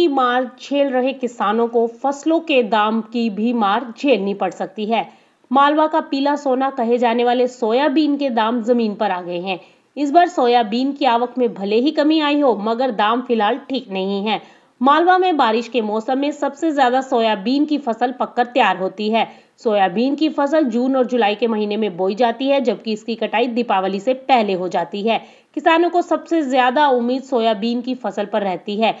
की मार झेल रहे किसानों को फसलों के दाम की भी मार झेलनी पड़ सकती है मालवा का पीला सोना कहे जाने वाले सोयाबीन के दाम जमीन पर आ गए हैं इस बार सोयाबीन की आवक में भले ही कमी आई हो मगर दाम फिलहाल ठीक नहीं है मालवा में बारिश के मौसम में सबसे ज्यादा सोयाबीन की फसल पककर तैयार होती है सोयाबीन की फसल जून और जुलाई के महीने में बोई जाती है जबकि इसकी कटाई दीपावली से पहले हो जाती है किसानों को सबसे ज्यादा उम्मीद सोयाबीन की फसल पर रहती है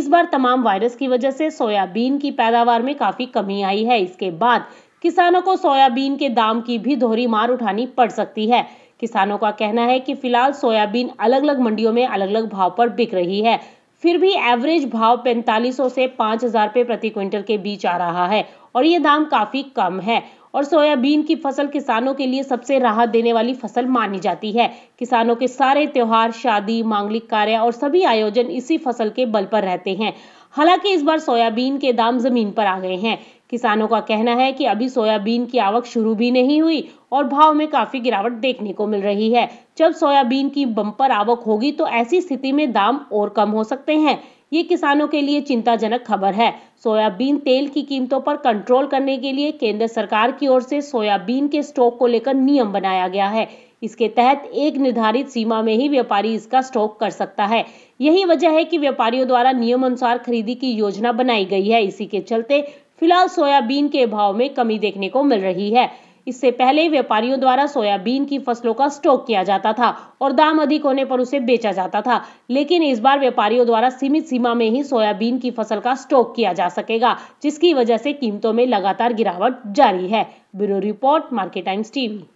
इस बार तमाम वायरस की वजह से सोयाबीन की पैदावार में काफी कमी आई है इसके बाद किसानों को सोयाबीन के दाम की भी दोहरी मार उठानी पड़ सकती है किसानों का कहना है कि फिलहाल सोयाबीन अलग अलग मंडियों में अलग अलग भाव पर बिक रही है फिर भी एवरेज भाव 4500 से 5000 रुपये प्रति क्विंटल के बीच आ रहा है और ये दाम काफ़ी कम है और सोयाबीन की फसल किसानों के लिए सबसे राहत देने वाली फसल मानी जाती है किसानों के सारे त्यौहार शादी मांगलिक कार्य और सभी आयोजन इसी फसल के बल पर रहते हैं हालांकि इस बार सोयाबीन के दाम जमीन पर आ गए हैं किसानों का कहना है कि अभी सोयाबीन की आवक शुरू भी नहीं हुई और भाव में काफी गिरावट देखने को मिल रही है जब सोयाबीन की बम्पर आवक होगी तो ऐसी स्थिति में दाम और कम हो सकते हैं ये किसानों के लिए चिंताजनक खबर है सोयाबीन तेल की कीमतों पर कंट्रोल करने के लिए केंद्र सरकार की ओर से सोयाबीन के स्टॉक को लेकर नियम बनाया गया है इसके तहत एक निर्धारित सीमा में ही व्यापारी इसका स्टॉक कर सकता है यही वजह है कि व्यापारियों द्वारा नियम अनुसार खरीदी की योजना बनाई गई है इसी के चलते फिलहाल सोयाबीन के भाव में कमी देखने को मिल रही है इससे पहले व्यापारियों द्वारा सोयाबीन की फसलों का स्टॉक किया जाता था और दाम अधिक होने पर उसे बेचा जाता था लेकिन इस बार व्यापारियों द्वारा सीमित सीमा में ही सोयाबीन की फसल का स्टॉक किया जा सकेगा जिसकी वजह से कीमतों में लगातार गिरावट जारी है bureau report market Times TV